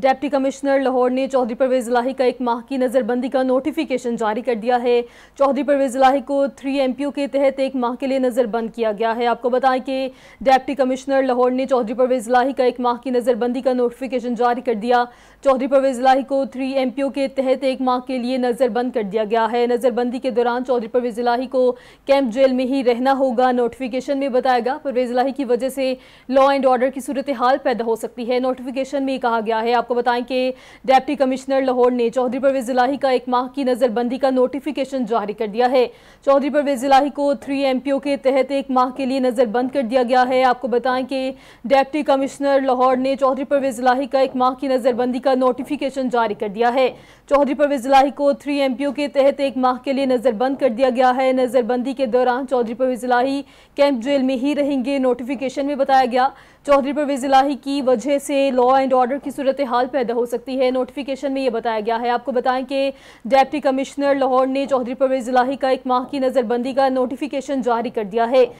deputy commissioner Lahore ने चौधरी परवेज इलाही का एक माह की नज़रबंदी का नोटिफिकेशन जारी कर दिया है चौधरी परवेज इलाही को थ्री एम पी ओ के तहत एक माह के लिए नज़रबंद किया गया है आपको बताएं कि डेप्टी कमिश्नर लाहौर ने चौधरी परवेज इलाही का एक माह की नज़रबंदी का नोटिफिकेशन जारी कर दिया चौधरी परवेज इलाही को थ्री एम पी ओ के तहत एक माह के लिए नज़रबंद कर दिया गया है नज़रबंदी के दौरान चौधरी परवेज इलाही को कैंप जेल में ही रहना होगा नोटिफिकेशन में बताया गया परवेज इलाही की वजह से लॉ एंड ऑर्डर की सूरत हाल पैदा हो सकती है नोटिफिकेशन में कहा गया है आप आपको बताएं कि डेप्टी कमिश्नर लाहौर ने चौधरी परवेज इलाही का एक माह की नज़रबंदी का नोटिफिकेशन जारी कर दिया है चौधरी परवेज इलाही को थ्री एम के तहत एक माह के लिए नज़रबंद कर दिया गया है आपको बताएं कि डेप्टी कमिश्नर लाहौर ने चौधरी परवेज इलाही का एक माह की नज़रबंदी का नोटिफिकेशन जारी कर दिया है चौधरी परवेज इलाही को थ्री एम के तहत एक माह के लिए नज़रबंद कर दिया गया है नज़रबंदी के दौरान चौधरी परवेज इलाही कैंप जेल में ही रहेंगे नोटिफिकेशन में बताया गया चौधरी परवेज इलाही की वजह से लॉ एंड ऑर्डर की सूरत हाल पैदा हो सकती है नोटिफिकेशन में ये बताया गया है आपको बताएं कि डेप्टी कमिश्नर लाहौर ने चौधरी परवेज इलाही का एक माह की नज़रबंदी का नोटिफिकेशन जारी कर दिया है